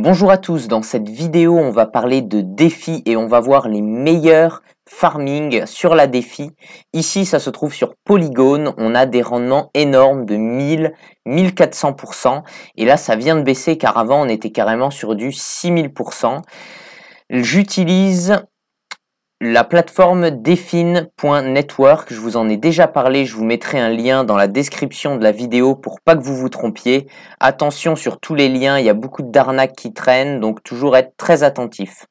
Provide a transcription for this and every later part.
Bonjour à tous, dans cette vidéo on va parler de défis et on va voir les meilleurs farming sur la défi. Ici ça se trouve sur Polygone, on a des rendements énormes de 1000, 1400% et là ça vient de baisser car avant on était carrément sur du 6000%. J'utilise la plateforme Define.network, je vous en ai déjà parlé, je vous mettrai un lien dans la description de la vidéo pour pas que vous vous trompiez. Attention sur tous les liens, il y a beaucoup d'arnaques qui traînent, donc toujours être très attentif.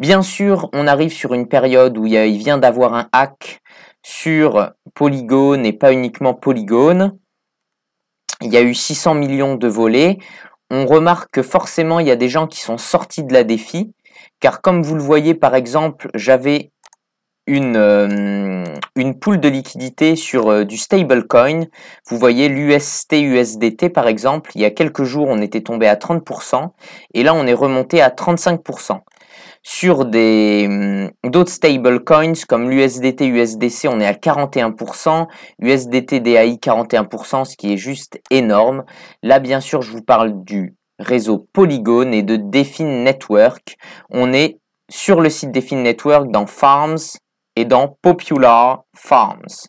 Bien sûr, on arrive sur une période où il, vient d'avoir un hack sur Polygone et pas uniquement Polygone. Il y a eu 600 millions de volets. On remarque que forcément, il y a des gens qui sont sortis de la défi car comme vous le voyez par exemple, j'avais une, euh, une poule de liquidité sur euh, du stablecoin. Vous voyez l'UST, USDT par exemple, il y a quelques jours on était tombé à 30% et là on est remonté à 35%. Sur des hum, d'autres stablecoins comme l'USDT, USDC, on est à 41%, USDT, DAI 41%, ce qui est juste énorme. Là bien sûr je vous parle du réseau Polygon et de Define Network. On est sur le site Define Network dans Farms et dans Popular Farms.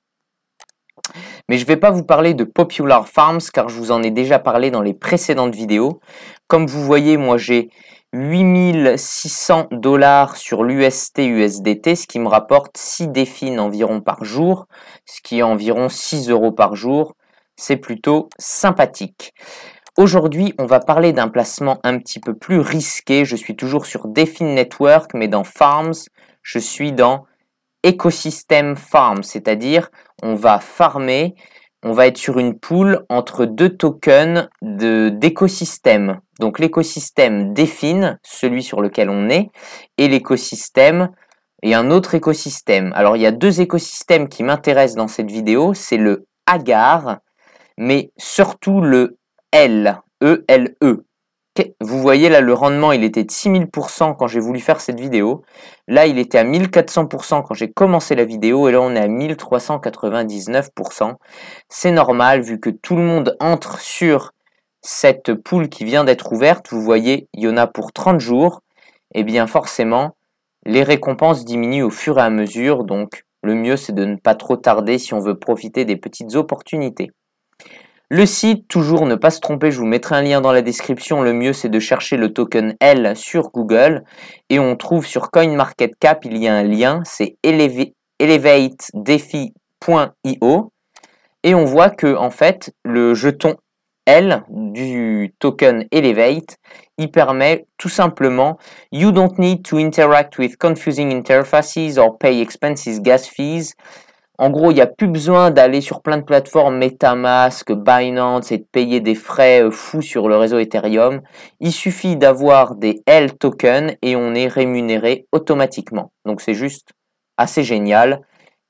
Mais je ne vais pas vous parler de Popular Farms car je vous en ai déjà parlé dans les précédentes vidéos. Comme vous voyez, moi j'ai 8600 dollars sur l'UST USDT, ce qui me rapporte 6 défines environ par jour, ce qui est environ 6 euros par jour. C'est plutôt sympathique. Aujourd'hui, on va parler d'un placement un petit peu plus risqué. Je suis toujours sur Define Network, mais dans Farms, je suis dans écosystème farm, c'est-à-dire on va farmer, on va être sur une poule entre deux tokens d'écosystème. Donc l'écosystème Define, celui sur lequel on est, et l'écosystème et un autre écosystème. Alors il y a deux écosystèmes qui m'intéressent dans cette vidéo, c'est le agar, mais surtout le L, E-L-E. E. Vous voyez là le rendement il était de 6000% quand j'ai voulu faire cette vidéo. Là il était à 1400% quand j'ai commencé la vidéo et là on est à 1399%. C'est normal vu que tout le monde entre sur cette poule qui vient d'être ouverte. Vous voyez il y en a pour 30 jours. Et eh bien forcément les récompenses diminuent au fur et à mesure donc le mieux c'est de ne pas trop tarder si on veut profiter des petites opportunités. Le site, toujours ne pas se tromper, je vous mettrai un lien dans la description. Le mieux, c'est de chercher le token L sur Google. Et on trouve sur CoinMarketCap, il y a un lien, c'est elevatedefi.io. Et on voit que, en fait, le jeton L du token Elevate, il permet tout simplement You don't need to interact with confusing interfaces or pay expenses, gas fees. En gros, il n'y a plus besoin d'aller sur plein de plateformes, Metamask, Binance, et de payer des frais euh, fous sur le réseau Ethereum. Il suffit d'avoir des L tokens et on est rémunéré automatiquement. Donc c'est juste assez génial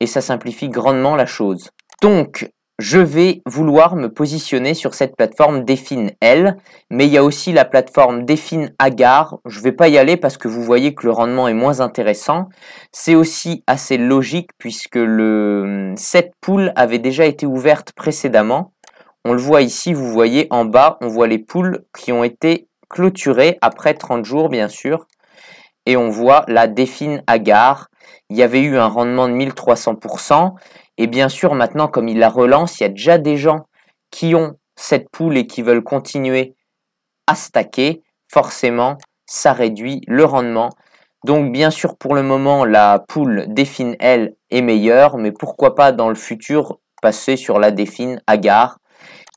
et ça simplifie grandement la chose. Donc, je vais vouloir me positionner sur cette plateforme Define L, mais il y a aussi la plateforme Define Agar. Je ne vais pas y aller parce que vous voyez que le rendement est moins intéressant. C'est aussi assez logique puisque hum, cette poule avait déjà été ouverte précédemment. On le voit ici, vous voyez en bas, on voit les poules qui ont été clôturées après 30 jours bien sûr. Et on voit la Define Agar. Il y avait eu un rendement de 1300%. Et bien sûr, maintenant, comme il la relance, il y a déjà des gens qui ont cette poule et qui veulent continuer à stacker. Forcément, ça réduit le rendement. Donc bien sûr pour le moment la poule défine elle est meilleure, mais pourquoi pas dans le futur passer sur la défine Agar.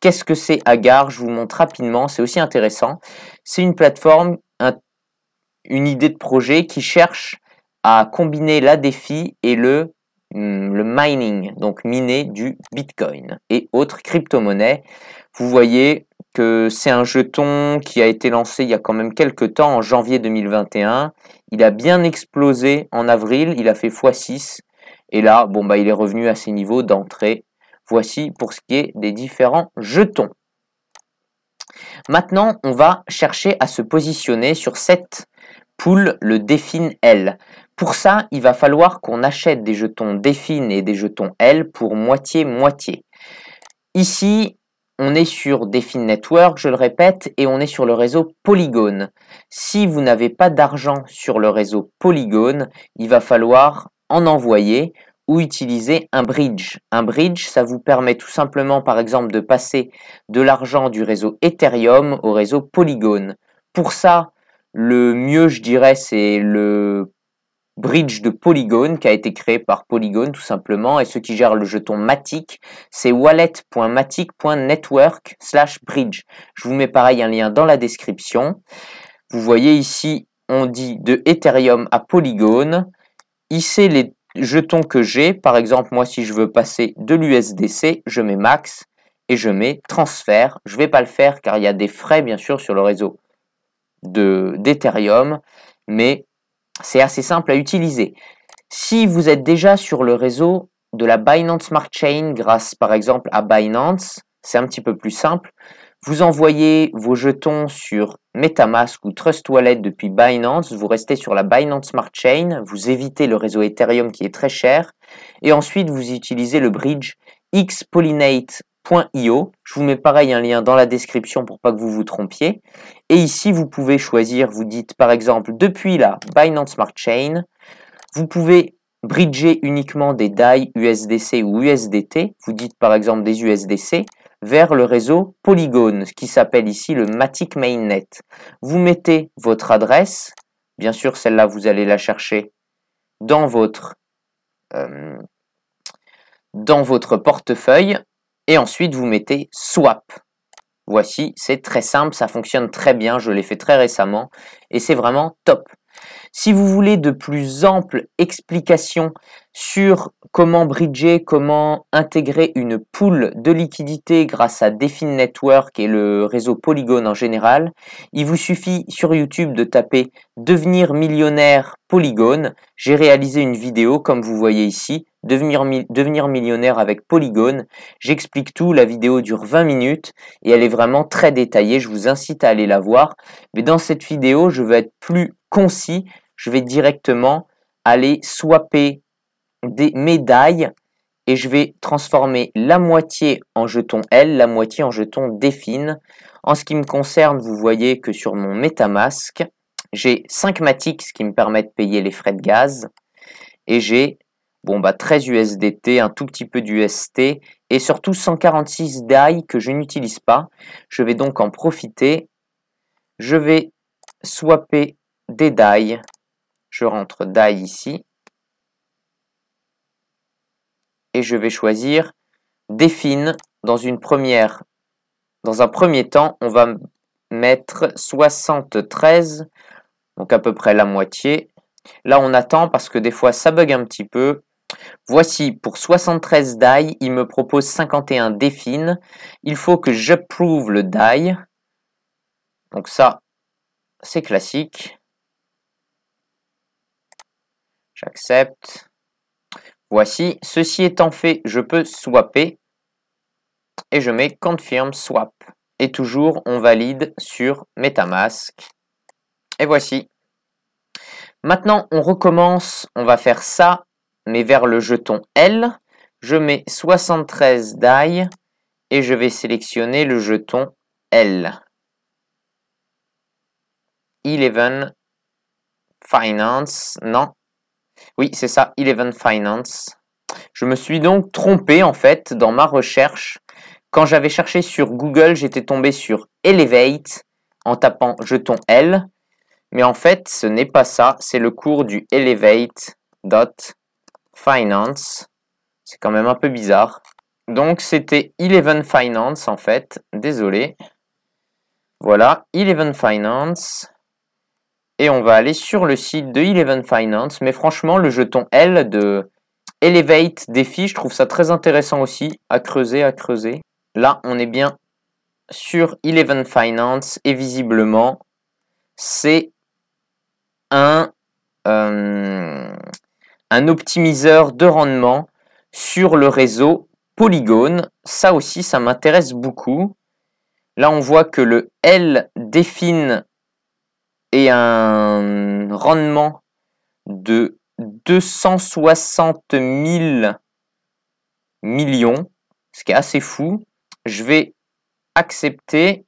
Qu'est-ce que c'est Agar Je vous montre rapidement, c'est aussi intéressant. C'est une plateforme, une idée de projet qui cherche à combiner la défi et le Hmm, le mining, donc miner du Bitcoin et autres crypto-monnaies. Vous voyez que c'est un jeton qui a été lancé il y a quand même quelques temps, en janvier 2021. Il a bien explosé en avril, il a fait x6. Et là, bon, bah, il est revenu à ses niveaux d'entrée. Voici pour ce qui est des différents jetons. Maintenant, on va chercher à se positionner sur cette le Défine L. Pour ça, il va falloir qu'on achète des jetons Define et des jetons L pour moitié-moitié. Ici, on est sur Define Network, je le répète, et on est sur le réseau Polygone. Si vous n'avez pas d'argent sur le réseau Polygone, il va falloir en envoyer ou utiliser un bridge. Un bridge, ça vous permet tout simplement, par exemple, de passer de l'argent du réseau Ethereum au réseau Polygone. Pour ça, le mieux, je dirais, c'est le bridge de Polygon qui a été créé par Polygon tout simplement et ce qui gère le jeton Matic c'est wallet.matic.network slash bridge je vous mets pareil un lien dans la description vous voyez ici on dit de Ethereum à Polygon ici les jetons que j'ai par exemple moi si je veux passer de l'USDC je mets max et je mets transfert je ne vais pas le faire car il y a des frais bien sûr sur le réseau d'Ethereum, mais c'est assez simple à utiliser. Si vous êtes déjà sur le réseau de la Binance Smart Chain grâce par exemple à Binance, c'est un petit peu plus simple. Vous envoyez vos jetons sur Metamask ou Trust Wallet depuis Binance, vous restez sur la Binance Smart Chain, vous évitez le réseau Ethereum qui est très cher, et ensuite vous utilisez le bridge X Io. Je vous mets pareil un lien dans la description pour pas que vous vous trompiez. Et ici, vous pouvez choisir, vous dites par exemple, depuis la Binance Smart Chain, vous pouvez bridger uniquement des DAI USDC ou USDT, vous dites par exemple des USDC, vers le réseau Polygon, ce qui s'appelle ici le Matic Mainnet. Vous mettez votre adresse, bien sûr celle-là vous allez la chercher dans votre, dans votre portefeuille, et ensuite vous mettez swap. Voici, c'est très simple, ça fonctionne très bien, je l'ai fait très récemment et c'est vraiment top. Si vous voulez de plus amples explications sur comment bridger, comment intégrer une poule de liquidité grâce à Defin Network et le réseau Polygone en général, il vous suffit sur YouTube de taper Devenir millionnaire Polygone ». J'ai réalisé une vidéo comme vous voyez ici, Devenir, devenir millionnaire avec Polygon. J'explique tout, la vidéo dure 20 minutes et elle est vraiment très détaillée, je vous incite à aller la voir. Mais dans cette vidéo, je veux être plus concis je vais directement aller swapper des médailles et je vais transformer la moitié en jeton L, la moitié en jeton Défine. En ce qui me concerne, vous voyez que sur mon Metamask, j'ai 5 ce qui me permet de payer les frais de gaz et j'ai bon bah 13 USDT, un tout petit peu d'UST et surtout 146 DAI que je n'utilise pas. Je vais donc en profiter. Je vais swapper des DAI je rentre die ici. Et je vais choisir défine dans une première dans un premier temps, on va mettre 73, donc à peu près la moitié. Là, on attend parce que des fois, ça bug un petit peu. Voici, pour 73 die, il me propose 51 Define ». Il faut que j'approuve le die. Donc ça, c'est classique. J'accepte. Voici. Ceci étant fait, je peux swapper. Et je mets confirm swap. Et toujours, on valide sur Metamask. Et voici. Maintenant, on recommence. On va faire ça, mais vers le jeton L. Je mets 73 DAI et je vais sélectionner le jeton L. 11 Finance. Non, oui, c'est ça, Eleven Finance. Je me suis donc trompé en fait dans ma recherche. Quand j'avais cherché sur Google, j'étais tombé sur Elevate en tapant jeton L. Mais en fait, ce n'est pas ça, c'est le cours du elevate.finance. C'est quand même un peu bizarre. Donc c'était Eleven Finance en fait, désolé. Voilà, Eleven Finance et on va aller sur le site de Eleven Finance. Mais franchement, le jeton L de Elevate Défi, je trouve ça très intéressant aussi à creuser, à creuser. Là, on est bien sur Eleven Finance et visiblement, c'est un, euh, un optimiseur de rendement sur le réseau Polygone. Ça aussi, ça m'intéresse beaucoup. Là, on voit que le L défine et un rendement de 260 000 millions, ce qui est assez fou. Je vais accepter.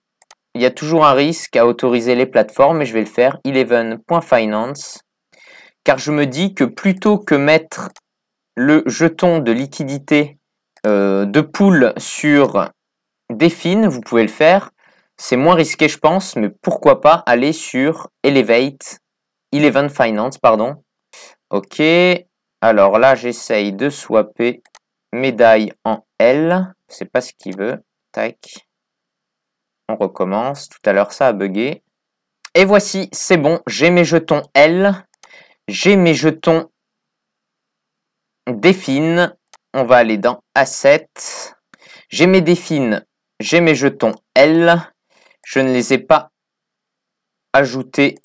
Il y a toujours un risque à autoriser les plateformes, mais je vais le faire. 11.finance. Car je me dis que plutôt que mettre le jeton de liquidité euh, de pool sur Define, vous pouvez le faire. C'est moins risqué, je pense, mais pourquoi pas aller sur Elevate, Eleven Finance, pardon. Ok, alors là, j'essaye de swapper médaille en L. C'est pas ce qu'il veut. Tac. On recommence. Tout à l'heure, ça a bugué. Et voici, c'est bon. J'ai mes jetons L. J'ai mes jetons Défine. On va aller dans Asset. J'ai mes défine. J'ai mes jetons L. Je ne les ai pas ajoutés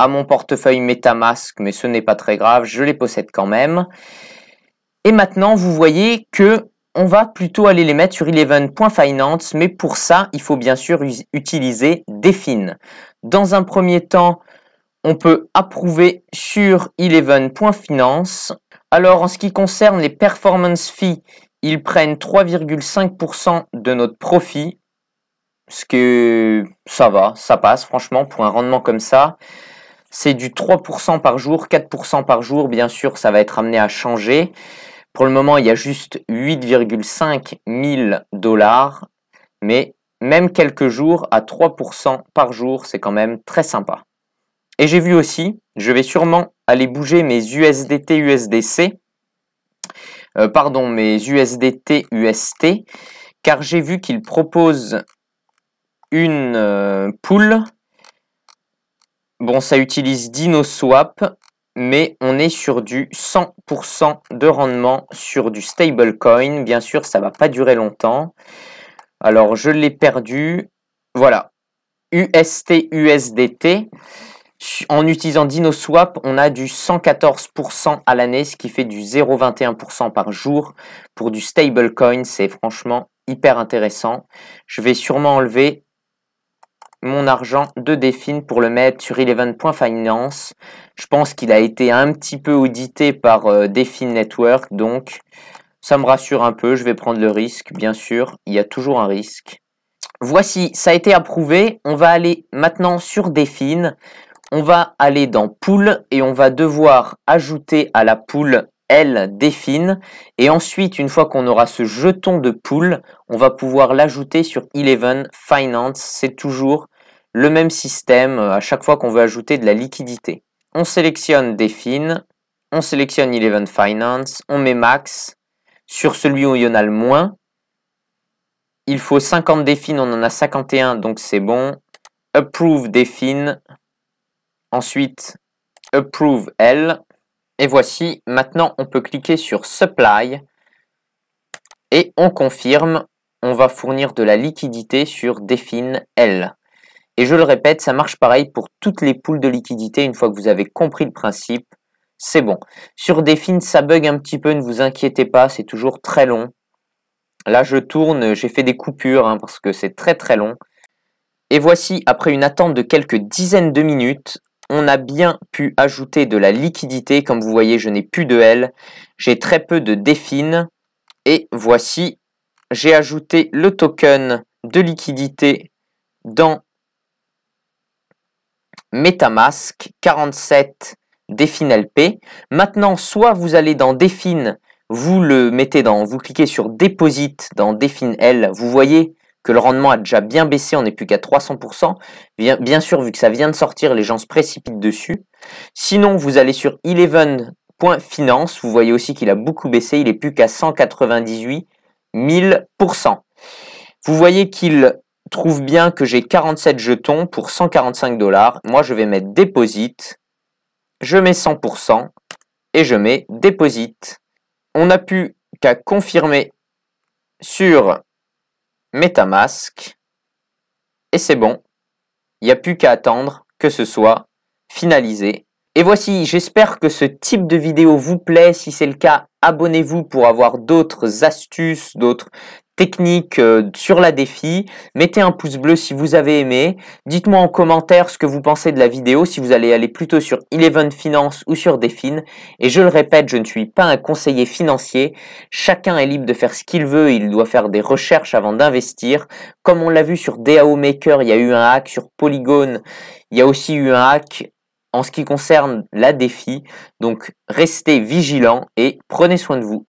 à mon portefeuille MetaMask, mais ce n'est pas très grave, je les possède quand même. Et maintenant, vous voyez que on va plutôt aller les mettre sur 11.finance, mais pour ça, il faut bien sûr utiliser DefiN. Dans un premier temps, on peut approuver sur 11.finance. Alors, en ce qui concerne les performance fees, ils prennent 3,5% de notre profit. Ce que ça va, ça passe, franchement, pour un rendement comme ça. C'est du 3% par jour, 4% par jour, bien sûr, ça va être amené à changer. Pour le moment, il y a juste 8,5 000 dollars, mais même quelques jours à 3% par jour, c'est quand même très sympa. Et j'ai vu aussi, je vais sûrement aller bouger mes USDT USDC, euh, pardon, mes USDT UST, car j'ai vu qu'ils proposent une euh, poule. Bon, ça utilise DinoSwap, mais on est sur du 100% de rendement sur du stablecoin. Bien sûr, ça va pas durer longtemps. Alors, je l'ai perdu. Voilà. UST, USDT. En utilisant DinoSwap, on a du 114% à l'année, ce qui fait du 0,21% par jour. Pour du stablecoin, c'est franchement hyper intéressant. Je vais sûrement enlever mon argent de Défine pour le mettre sur Eleven.finance. Je pense qu'il a été un petit peu audité par euh, Network, donc ça me rassure un peu. Je vais prendre le risque, bien sûr. Il y a toujours un risque. Voici, ça a été approuvé. On va aller maintenant sur Define. On va aller dans Pool et on va devoir ajouter à la pool elle défine. Et ensuite, une fois qu'on aura ce jeton de pool, on va pouvoir l'ajouter sur Eleven Finance. C'est toujours le même système euh, à chaque fois qu'on veut ajouter de la liquidité. On sélectionne défine. on sélectionne Eleven Finance, on met Max. Sur celui où il y en a le moins, il faut 50 Define, on en a 51, donc c'est bon. Approve Define. Ensuite, Approve L. Et voici, maintenant on peut cliquer sur Supply et on confirme, on va fournir de la liquidité sur Define L. Et je le répète, ça marche pareil pour toutes les poules de liquidité. Une fois que vous avez compris le principe, c'est bon. Sur Define, ça bug un petit peu, ne vous inquiétez pas, c'est toujours très long. Là, je tourne, j'ai fait des coupures hein, parce que c'est très très long. Et voici, après une attente de quelques dizaines de minutes, on a bien pu ajouter de la liquidité. Comme vous voyez, je n'ai plus de L. J'ai très peu de défine. Et voici, j'ai ajouté le token de liquidité dans Metamask 47 Define LP. Maintenant, soit vous allez dans Define, vous le mettez dans, vous cliquez sur Deposit dans Define L. Vous voyez, que le rendement a déjà bien baissé, on n'est plus qu'à 300%. Bien, sûr, vu que ça vient de sortir, les gens se précipitent dessus. Sinon, vous allez sur 11.finance, vous voyez aussi qu'il a beaucoup baissé, il n'est plus qu'à 198 000%. Vous voyez qu'il trouve bien que j'ai 47 jetons pour 145 dollars. Moi, je vais mettre déposite, je mets 100% et je mets déposite. On n'a plus qu'à confirmer sur MetaMask. Et c'est bon. Il n'y a plus qu'à attendre que ce soit finalisé. Et voici, j'espère que ce type de vidéo vous plaît. Si c'est le cas, abonnez-vous pour avoir d'autres astuces, d'autres technique euh, sur la défi. Mettez un pouce bleu si vous avez aimé. Dites-moi en commentaire ce que vous pensez de la vidéo, si vous allez aller plutôt sur Eleven Finance ou sur Define, Et je le répète, je ne suis pas un conseiller financier. Chacun est libre de faire ce qu'il veut. Il doit faire des recherches avant d'investir. Comme on l'a vu sur DAO Maker, il y a eu un hack sur Polygon. Il y a aussi eu un hack en ce qui concerne la défi. Donc restez vigilants et prenez soin de vous.